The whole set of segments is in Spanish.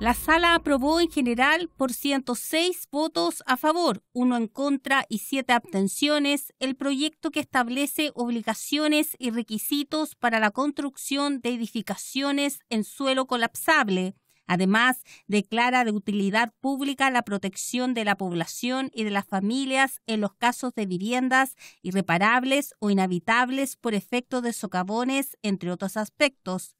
La sala aprobó en general por 106 votos a favor, uno en contra y siete abstenciones el proyecto que establece obligaciones y requisitos para la construcción de edificaciones en suelo colapsable. Además, declara de utilidad pública la protección de la población y de las familias en los casos de viviendas irreparables o inhabitables por efecto de socavones, entre otros aspectos.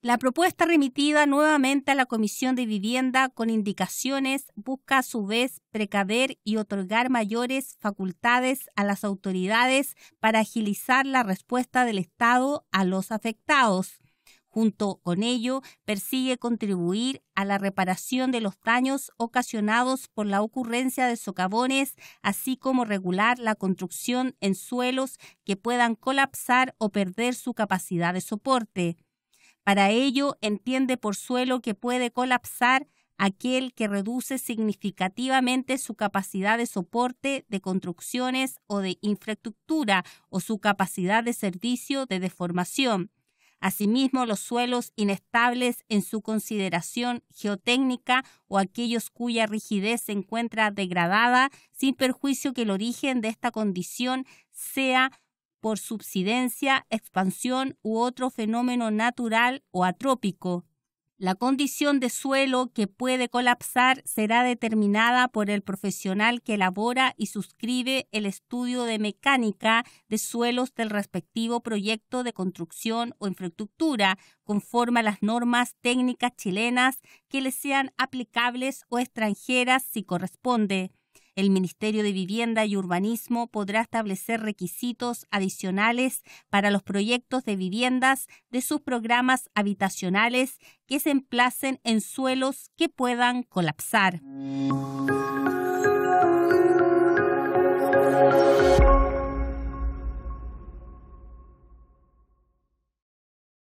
La propuesta remitida nuevamente a la Comisión de Vivienda con indicaciones busca a su vez precaver y otorgar mayores facultades a las autoridades para agilizar la respuesta del Estado a los afectados. Junto con ello, persigue contribuir a la reparación de los daños ocasionados por la ocurrencia de socavones, así como regular la construcción en suelos que puedan colapsar o perder su capacidad de soporte. Para ello, entiende por suelo que puede colapsar aquel que reduce significativamente su capacidad de soporte de construcciones o de infraestructura o su capacidad de servicio de deformación. Asimismo, los suelos inestables en su consideración geotécnica o aquellos cuya rigidez se encuentra degradada, sin perjuicio que el origen de esta condición sea por subsidencia, expansión u otro fenómeno natural o atrópico. La condición de suelo que puede colapsar será determinada por el profesional que elabora y suscribe el estudio de mecánica de suelos del respectivo proyecto de construcción o infraestructura, conforme a las normas técnicas chilenas que le sean aplicables o extranjeras si corresponde. El Ministerio de Vivienda y Urbanismo podrá establecer requisitos adicionales para los proyectos de viviendas de sus programas habitacionales que se emplacen en suelos que puedan colapsar.